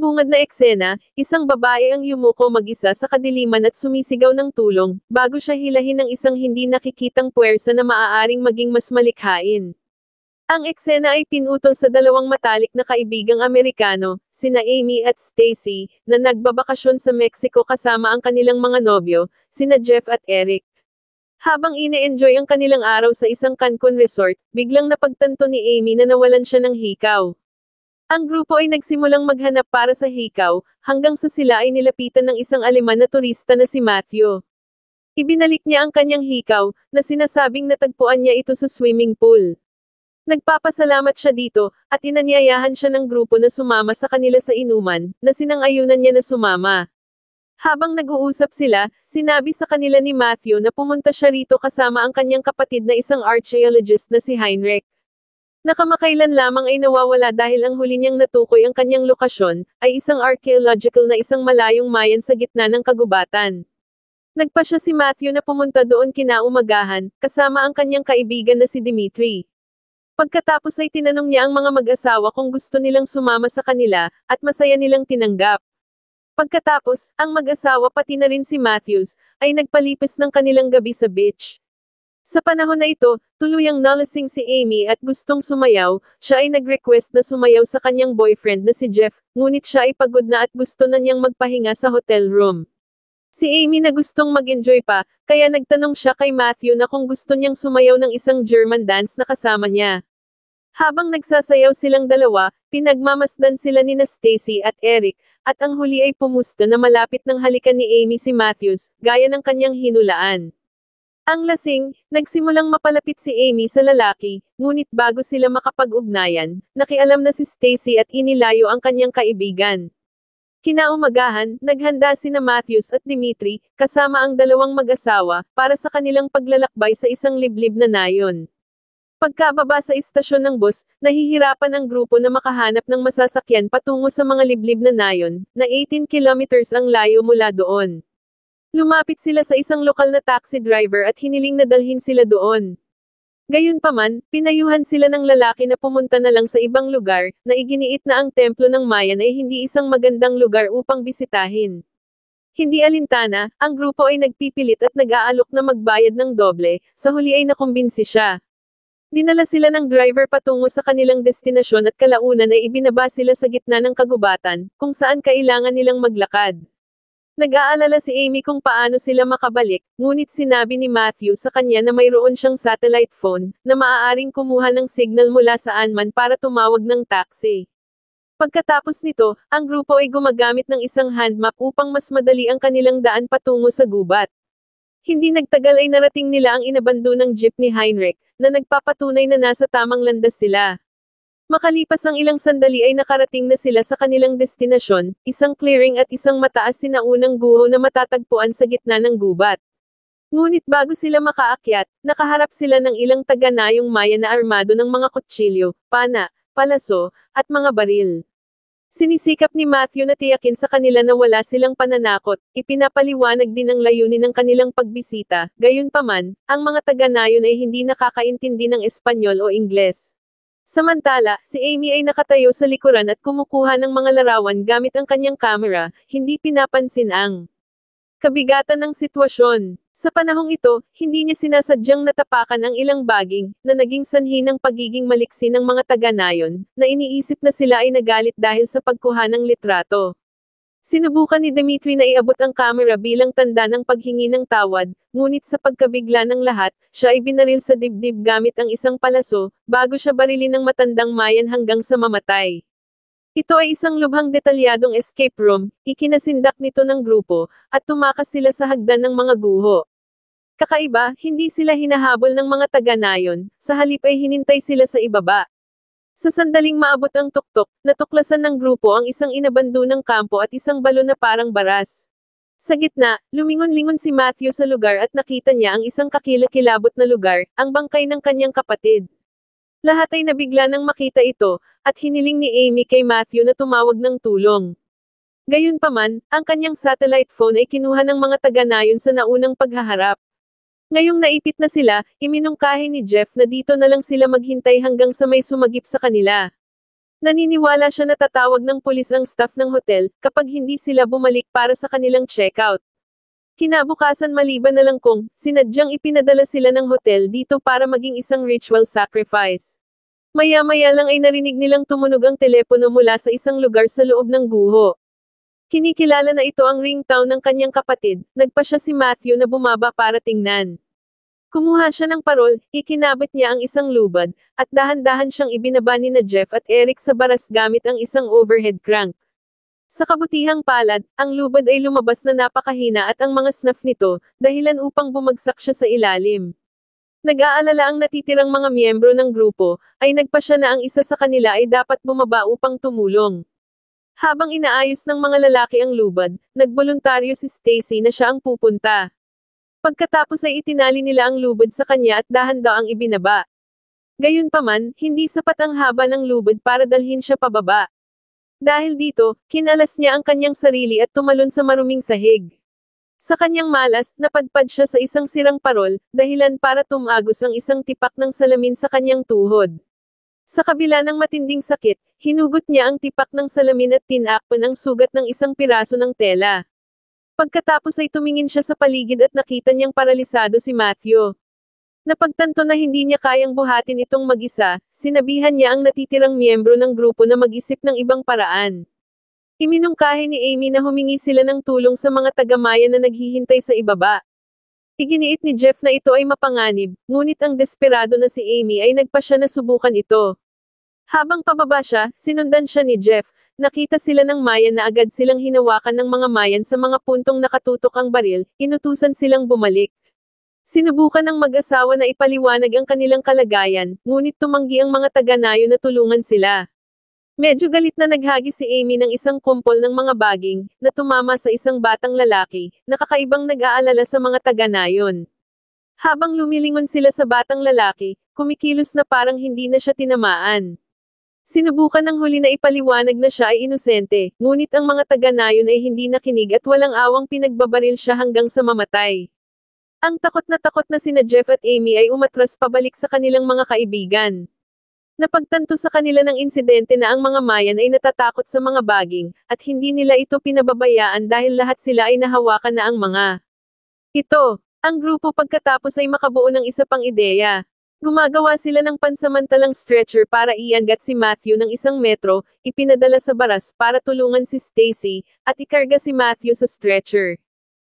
bungad na eksena, isang babae ang yumuko mag-isa sa kadiliman at sumisigaw ng tulong, bago siya hilahin ng isang hindi nakikitang puwersa na maaaring maging mas malikhain. Ang eksena ay pinutol sa dalawang matalik na kaibigang Amerikano, sina Amy at Stacy, na nagbabakasyon sa Mexico kasama ang kanilang mga nobyo, sina Jeff at Eric. Habang ine-enjoy ang kanilang araw sa isang Cancun resort, biglang napagtanto ni Amy na nawalan siya ng hikaw. Ang grupo ay nagsimulang maghanap para sa hikaw, hanggang sa sila ay nilapitan ng isang aleman na turista na si Matthew. Ibinalik niya ang kanyang hikaw, na sinasabing natagpuan niya ito sa swimming pool. Nagpapasalamat siya dito, at inanyayahan siya ng grupo na sumama sa kanila sa inuman, na sinangayunan niya na sumama. Habang nag-uusap sila, sinabi sa kanila ni Matthew na pumunta siya rito kasama ang kanyang kapatid na isang archaeologist na si Heinrich. Nakamakailan lamang ay nawawala dahil ang huli niyang natukoy ang kanyang lokasyon, ay isang archaeological na isang malayong mayan sa gitna ng kagubatan. Nagpa siya si Matthew na pumunta doon kinaumagahan, kasama ang kanyang kaibigan na si Dimitri. Pagkatapos ay tinanong niya ang mga mag-asawa kung gusto nilang sumama sa kanila, at masaya nilang tinanggap. Pagkatapos, ang mag-asawa pati na rin si Matthews, ay nagpalipis ng kanilang gabi sa beach. Sa panahon na ito, tuluyang nalasing si Amy at gustong sumayaw, siya ay nag-request na sumayaw sa kanyang boyfriend na si Jeff, ngunit siya ay pagod na at gusto na niyang magpahinga sa hotel room. Si Amy na gustong mag-enjoy pa, kaya nagtanong siya kay Matthew na kung gusto niyang sumayaw ng isang German dance na kasama niya. Habang nagsasayaw silang dalawa, pinagmamasdan sila ni na Stacy at Eric, at ang huli ay pumusta na malapit ng halikan ni Amy si Matthews, gaya ng kanyang hinulaan. Ang lasing, nagsimulang mapalapit si Amy sa lalaki, ngunit bago sila makapag-ugnayan, nakialam na si Stacy at inilayo ang kanyang kaibigan. Kinaumagahan, naghanda sina Matthews at Dimitri, kasama ang dalawang mag-asawa, para sa kanilang paglalakbay sa isang liblib na nayon. Pagkababa sa istasyon ng bus, nahihirapan ang grupo na makahanap ng masasakyan patungo sa mga liblib na nayon, na 18 kilometers ang layo mula doon. Lumapit sila sa isang lokal na taxi driver at hiniling na dalhin sila doon. Gayunpaman, pinayuhan sila ng lalaki na pumunta na lang sa ibang lugar, na iginiit na ang templo ng Mayan ay hindi isang magandang lugar upang bisitahin. Hindi alintana, ang grupo ay nagpipilit at nag-aalok na magbayad ng doble, sa huli ay nakumbinsi siya. Dinala sila ng driver patungo sa kanilang destinasyon at kalaunan ay ibinaba sila sa gitna ng kagubatan, kung saan kailangan nilang maglakad. Nag-aalala si Amy kung paano sila makabalik, ngunit sinabi ni Matthew sa kanya na mayroon siyang satellite phone, na maaaring kumuha ng signal mula saan man para tumawag ng taxi. Pagkatapos nito, ang grupo ay gumagamit ng isang hand map upang mas madali ang kanilang daan patungo sa gubat. Hindi nagtagal ay narating nila ang inabando ng jeep ni Heinrich, na nagpapatunay na nasa tamang landas sila. Makalipas ang ilang sandali ay nakarating na sila sa kanilang destinasyon, isang clearing at isang mataas sinaunang guho na matatagpuan sa gitna ng gubat. Ngunit bago sila makaakyat, nakaharap sila ng ilang taganayong maya na armado ng mga kutsilyo, pana, palaso, at mga baril. Sinisikap ni Matthew na tiyakin sa kanila na wala silang pananakot, ipinapaliwanag din ang layunin ng kanilang pagbisita, gayunpaman, ang mga taganayon ay hindi nakakaintindi ng Espanyol o Ingles. Samantala, si Amy ay nakatayo sa likuran at kumukuha ng mga larawan gamit ang kanyang camera, hindi pinapansin ang kabigatan ng sitwasyon. Sa panahong ito, hindi niya sinasadyang natapakan ang ilang baging, na naging sanhi ng pagiging maliksi ng mga taga-nayon, na iniisip na sila ay nagalit dahil sa pagkuha ng litrato. Sinubukan ni Dimitri na iabot ang kamera bilang tanda ng paghingi ng tawad, ngunit sa pagkabigla ng lahat, siya ay binaril sa dibdib gamit ang isang palaso, bago siya barilin ng matandang mayan hanggang sa mamatay. Ito ay isang lubhang detalyadong escape room, ikinasindak nito ng grupo, at tumakas sila sa hagdan ng mga guho. Kakaiba, hindi sila hinahabol ng mga taga-nayon, sa halip ay hinintay sila sa ibaba. Sa sandaling maabot ang tuktok, natuklasan ng grupo ang isang inabando ng kampo at isang balon na parang baras. Sa gitna, lumingon-lingon si Matthew sa lugar at nakita niya ang isang kakilakilabot na lugar, ang bangkay ng kanyang kapatid. Lahat ay nabigla nang makita ito, at hiniling ni Amy kay Matthew na tumawag ng tulong. Gayunpaman, ang kanyang satellite phone ay kinuha ng mga taga-nayon sa naunang paghaharap. Ngayong naipit na sila, iminungkahi ni Jeff na dito na lang sila maghintay hanggang sa may sumagip sa kanila. Naniniwala siya na tatawag ng pulis ang staff ng hotel kapag hindi sila bumalik para sa kanilang checkout. Kinabukasan maliban na lang kung sinadyang ipinadala sila ng hotel dito para maging isang ritual sacrifice. Maya-maya lang ay narinig nilang tumunog ang telepono mula sa isang lugar sa loob ng guho. Kinikilala na ito ang ringtone ng kanyang kapatid, nagpa siya si Matthew na bumaba para tingnan. Kumuha siya ng parol, ikinabit niya ang isang lubad, at dahan-dahan siyang ibinaba ni na Jeff at Eric sa baras gamit ang isang overhead crank. Sa kabutihang palad, ang lubad ay lumabas na napakahina at ang mga snuff nito, dahilan upang bumagsak siya sa ilalim. Nag-aalala ang natitirang mga miyembro ng grupo, ay nagpa siya na ang isa sa kanila ay dapat bumaba upang tumulong. Habang inaayos ng mga lalaki ang lubad, nagboluntaryo si Stacy na siya ang pupunta. Pagkatapos ay itinali nila ang lubad sa kanya at dahan-daw ang ibinaba. Gayunpaman, hindi sapat ang haba ng lubad para dalhin siya pababa. Dahil dito, kinalas niya ang kanyang sarili at tumalon sa maruming sahig. Sa kanyang malas, napadpad siya sa isang sirang parol, dahilan para tumagos ang isang tipak ng salamin sa kanyang tuhod. Sa kabila ng matinding sakit, hinugot niya ang tipak ng salamin at tinakpan ang sugat ng isang piraso ng tela. Pagkatapos ay tumingin siya sa paligid at nakita niyang paralisado si Matthew. Napagtanto na hindi niya kayang buhatin itong mag-isa, sinabihan niya ang natitirang miyembro ng grupo na mag-isip ng ibang paraan. Iminungkahi ni Amy na humingi sila ng tulong sa mga tagamayan na naghihintay sa ibaba. Iginiit ni Jeff na ito ay mapanganib, ngunit ang desperado na si Amy ay nagpa siya na subukan ito. Habang pababa siya, sinundan siya ni Jeff, nakita sila ng Mayan na agad silang hinawakan ng mga Mayan sa mga puntong nakatutok ang baril, inutusan silang bumalik. Sinubukan ng mag-asawa na ipaliwanag ang kanilang kalagayan, ngunit tumanggi ang mga taga-nayo na tulungan sila. Medyo galit na naghagi si Amy ng isang kumpol ng mga baging, na tumama sa isang batang lalaki, nakakaibang nag-aalala sa mga taga nayon. Habang lumilingon sila sa batang lalaki, kumikilos na parang hindi na siya tinamaan. Sinubukan ng huli na ipaliwanag na siya ay inosente, ngunit ang mga taga nayon ay hindi nakinig at walang awang pinagbabaril siya hanggang sa mamatay. Ang takot na takot na sina Jeff at Amy ay umatras pabalik sa kanilang mga kaibigan. Napagtanto sa kanila ng insidente na ang mga Mayan ay natatakot sa mga baging, at hindi nila ito pinababayaan dahil lahat sila ay nahawakan na ang mga ito. Ang grupo pagkatapos ay makabuo ng isa pang ideya. Gumagawa sila ng pansamantalang stretcher para iangat si Matthew ng isang metro, ipinadala sa baras para tulungan si Stacy, at ikarga si Matthew sa stretcher.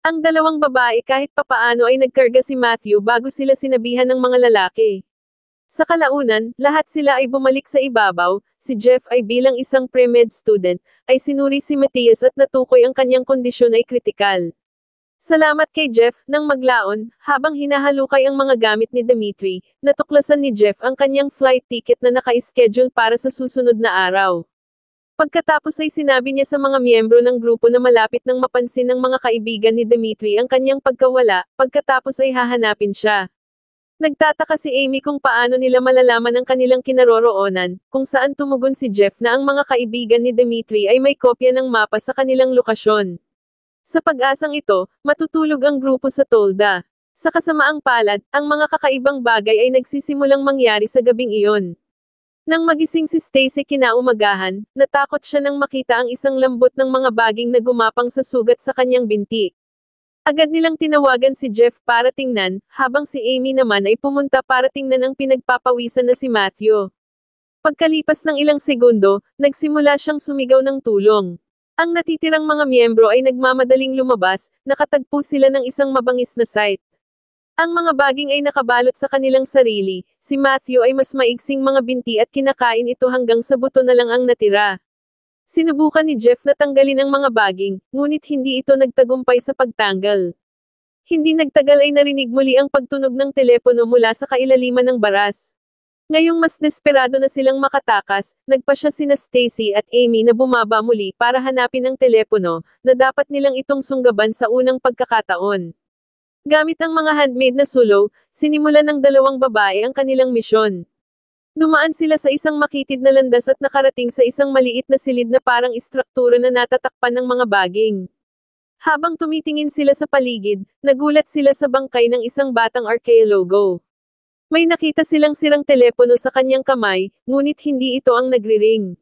Ang dalawang babae kahit papaano ay nagkarga si Matthew bago sila sinabihan ng mga lalaki. Sa kalaunan, lahat sila ay bumalik sa ibabaw, si Jeff ay bilang isang pre-med student, ay sinuri si Matias at natukoy ang kanyang kondisyon ay kritikal. Salamat kay Jeff, nang maglaon, habang hinahalukay ang mga gamit ni Dimitri, natuklasan ni Jeff ang kanyang flight ticket na naka-schedule para sa susunod na araw. Pagkatapos ay sinabi niya sa mga miyembro ng grupo na malapit nang mapansin ng mga kaibigan ni Dimitri ang kanyang pagkawala, pagkatapos ay hahanapin siya. Nagtataka si Amy kung paano nila malalaman ang kanilang kinaroroonan, kung saan tumugon si Jeff na ang mga kaibigan ni Dimitri ay may kopya ng mapa sa kanilang lokasyon. Sa pag-asang ito, matutulog ang grupo sa tolda. Sa kasamaang palad, ang mga kakaibang bagay ay nagsisimulang mangyari sa gabing iyon. Nang magising si Stacy kinaumagahan, natakot siya nang makita ang isang lambot ng mga baging na gumapang sa sugat sa kanyang binti. Agad nilang tinawagan si Jeff para tingnan, habang si Amy naman ay pumunta para tingnan ang pinagpapawisan na si Matthew. Pagkalipas ng ilang segundo, nagsimula siyang sumigaw ng tulong. Ang natitirang mga miyembro ay nagmamadaling lumabas, nakatagpo sila ng isang mabangis na sight. Ang mga baging ay nakabalot sa kanilang sarili, si Matthew ay mas maigsing mga binti at kinakain ito hanggang sa buto na lang ang natira. Sinubukan ni Jeff na tanggalin ang mga baging, ngunit hindi ito nagtagumpay sa pagtanggal. Hindi nagtagal ay narinig muli ang pagtunog ng telepono mula sa kailaliman ng baras. Ngayong mas desperado na silang makatakas, nagpa siya sina Stacy at Amy na bumaba muli para hanapin ang telepono, na dapat nilang itong sunggaban sa unang pagkakataon. Gamit ang mga handmade na sulo, sinimulan ng dalawang babae ang kanilang misyon. Dumaan sila sa isang makitid na landas at nakarating sa isang maliit na silid na parang istruktura na natatakpan ng mga baging. Habang tumitingin sila sa paligid, nagulat sila sa bangkay ng isang batang archaeologo. May nakita silang sirang telepono sa kanyang kamay, ngunit hindi ito ang nagriring.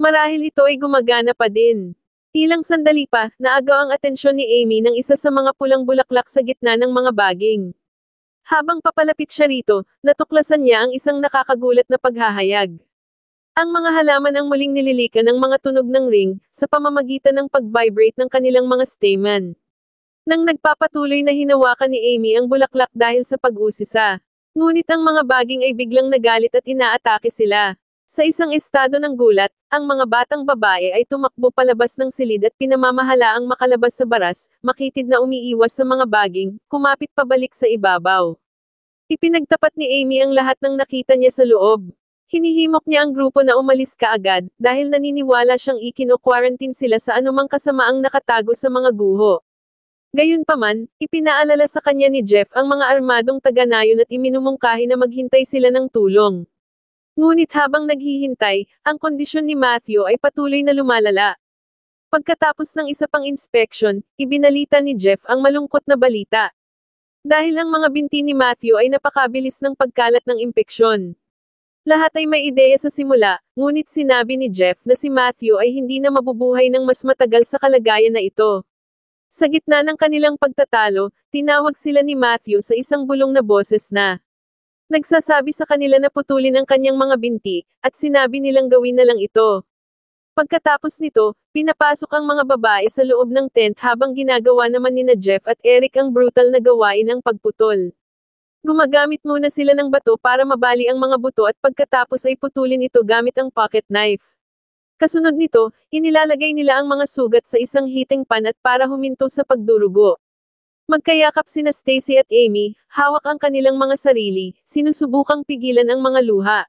Marahil ito ay gumagana pa din. Ilang sandali pa, naagaw ang atensyon ni Amy ng isa sa mga pulang bulaklak sa gitna ng mga baging. Habang papalapit siya rito, natuklasan niya ang isang nakakagulat na paghahayag. Ang mga halaman ang muling nililikan ng mga tunog ng ring, sa pamamagitan ng pag-vibrate ng kanilang mga stamen. Nang nagpapatuloy na hinawakan ni Amy ang bulaklak dahil sa pag-usisa. Ngunit ang mga baging ay biglang nagalit at inaatake sila. Sa isang estado ng gulat, ang mga batang babae ay tumakbo palabas ng silid at pinamamahalaang makalabas sa baras, makitid na umiiwas sa mga baging, kumapit pabalik sa ibabaw. Ipinagtapat ni Amy ang lahat ng nakita niya sa loob. Hinihimok niya ang grupo na umalis kaagad, dahil naniniwala siyang ikino-quarantine sila sa anumang kasamaang nakatago sa mga guho. Gayunpaman, ipinaalala sa kanya ni Jeff ang mga armadong taganayon at iminumungkahi na maghintay sila ng tulong. Ngunit habang naghihintay, ang kondisyon ni Matthew ay patuloy na lumalala. Pagkatapos ng isa pang inspeksyon, ibinalita ni Jeff ang malungkot na balita. Dahil ang mga binti ni Matthew ay napakabilis ng pagkalat ng impeksyon. Lahat ay may ideya sa simula, ngunit sinabi ni Jeff na si Matthew ay hindi na mabubuhay ng mas matagal sa kalagayan na ito. Sa gitna ng kanilang pagtatalo, tinawag sila ni Matthew sa isang bulong na boses na Nagsasabi sa kanila na putulin ang kanyang mga binti, at sinabi nilang gawin na lang ito. Pagkatapos nito, pinapasok ang mga babae sa loob ng tent habang ginagawa naman nina Jeff at Eric ang brutal na gawain ng pagputol. Gumagamit muna sila ng bato para mabali ang mga buto at pagkatapos ay putulin ito gamit ang pocket knife. Kasunod nito, inilalagay nila ang mga sugat sa isang heating pan at para huminto sa pagdurugo. Magkayakap sina Stacy at Amy, hawak ang kanilang mga sarili, sinusubukang pigilan ang mga luha.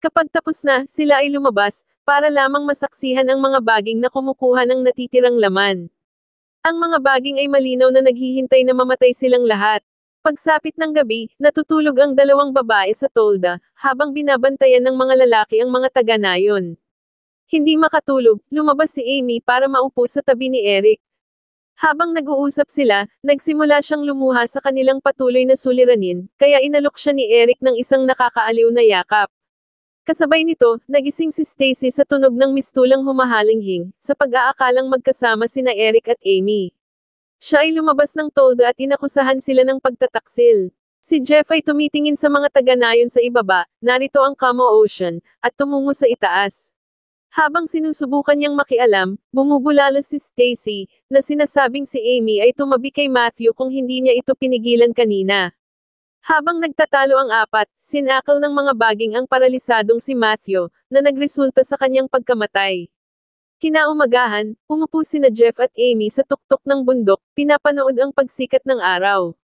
Kapag tapos na, sila ay lumabas, para lamang masaksihan ang mga baging na kumukuha ng natitirang laman. Ang mga baging ay malinaw na naghihintay na mamatay silang lahat. Pagsapit ng gabi, natutulog ang dalawang babae sa tolda, habang binabantayan ng mga lalaki ang mga taga-nayon. Hindi makatulog, lumabas si Amy para maupo sa tabi ni Eric, habang nag-uusap sila, nagsimula siyang lumuha sa kanilang patuloy na suliranin, kaya inalok siya ni Eric ng isang nakakaaliw na yakap. Kasabay nito, nagising si Stacy sa tunog ng mistulang humahalinghing, sa pag-aakalang magkasama sina Eric at Amy. Siya ay lumabas ng tolda at inakusahan sila ng pagtataksil. Si Jeff ay tumitingin sa mga taga-nayon sa ibaba, narito ang Kamo Ocean, at tumungo sa itaas. Habang sinusubukan niyang makialam, bumubulalas si Stacy, na sinasabing si Amy ay tumabi kay Matthew kung hindi niya ito pinigilan kanina. Habang nagtatalo ang apat, sinakal ng mga baging ang paralisadong si Matthew, na nagresulta sa kanyang pagkamatay. Kinaumagahan, umupo sina Jeff at Amy sa tuktok ng bundok, pinapanood ang pagsikat ng araw.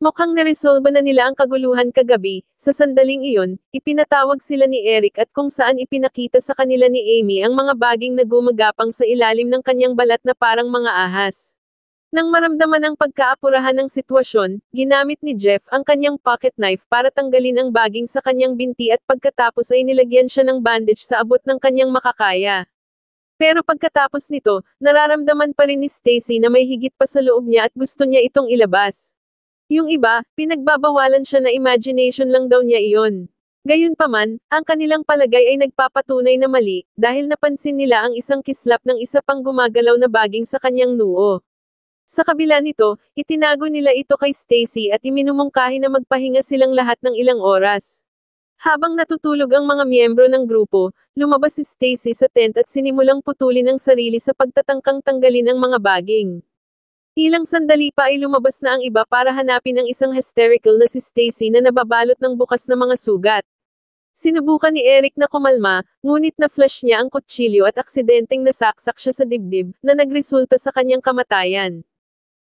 Mukhang naresolba na nila ang kaguluhan kagabi, sa sandaling iyon, ipinatawag sila ni Eric at kung saan ipinakita sa kanila ni Amy ang mga baging na gumagapang sa ilalim ng kanyang balat na parang mga ahas. Nang maramdaman ang pagkaapurahan ng sitwasyon, ginamit ni Jeff ang kanyang pocket knife para tanggalin ang baging sa kanyang binti at pagkatapos ay nilagyan siya ng bandage sa abot ng kanyang makakaya. Pero pagkatapos nito, nararamdaman pa rin ni Stacy na may higit pa sa loob niya at gusto niya itong ilabas. Yung iba, pinagbabawalan siya na imagination lang daw niya iyon. Gayunpaman, ang kanilang palagay ay nagpapatunay na mali, dahil napansin nila ang isang kislap ng isa pang gumagalaw na baging sa kanyang nuo. Sa kabila nito, itinago nila ito kay Stacy at iminumungkahi na magpahinga silang lahat ng ilang oras. Habang natutulog ang mga miyembro ng grupo, lumabas si Stacy sa tent at sinimulang putulin ang sarili sa pagtatangkang tanggalin ang mga baging. Ilang sandali pa ay lumabas na ang iba para hanapin ang isang hysterical na si Stacy na nababalot ng bukas na mga sugat. Sinubukan ni Eric na kumalma, ngunit na-flash niya ang kutsilyo at aksidenteng nasaksak siya sa dibdib, na nagresulta sa kanyang kamatayan.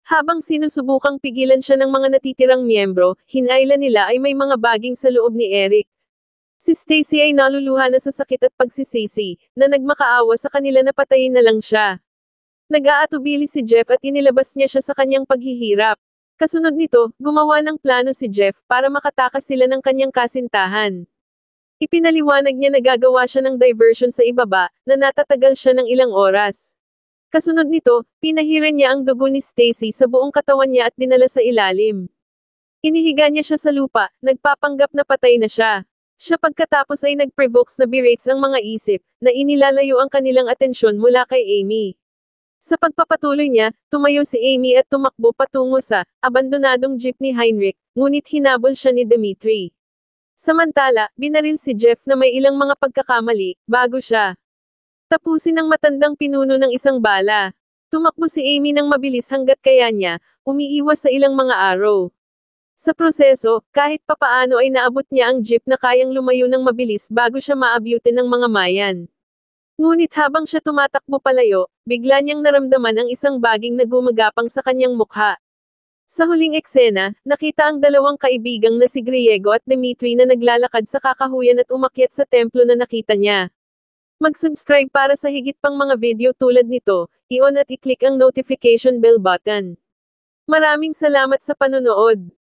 Habang sinusubukang pigilan siya ng mga natitirang miyembro, hinayla nila ay may mga baging sa loob ni Eric. Si Stacy ay naluluha na sa sakit at pagsisisi, na nagmakaawa sa kanila na patayin na lang siya. Nag-aatubili si Jeff at inilabas niya siya sa kanyang paghihirap. Kasunod nito, gumawa ng plano si Jeff para makatakas sila ng kanyang kasintahan. Ipinaliwanag niya na gagawa siya ng diversion sa ibaba, na natatagal siya ng ilang oras. Kasunod nito, pinahiran niya ang dugo ni Stacy sa buong katawan niya at dinala sa ilalim. Inihiga niya siya sa lupa, nagpapanggap na patay na siya. Siya pagkatapos ay nag-provoke na berates ang mga isip, na inilalayo ang kanilang atensyon mula kay Amy. Sa pagpapatuloy niya, tumayo si Amy at tumakbo patungo sa abandonadong jeep ni Heinrich, ngunit hinabol siya ni Dimitri. Samantala, binaril si Jeff na may ilang mga pagkakamali, bago siya tapusin ng matandang pinuno ng isang bala. Tumakbo si Amy ng mabilis hanggat kaya niya, umiiwas sa ilang mga araw. Sa proseso, kahit papaano ay naabot niya ang jeep na kayang lumayo ng mabilis bago siya maabyutin ng mga mayan. Ngunit habang siya tumatakbo palayo, bigla niyang naramdaman ang isang baging na gumagapang sa kanyang mukha. Sa huling eksena, nakita ang dalawang kaibigang na si Griego at Dimitri na naglalakad sa kakahuyan at umakyat sa templo na nakita niya. Mag-subscribe para sa higit pang mga video tulad nito, i-on at i-click ang notification bell button. Maraming salamat sa panonood!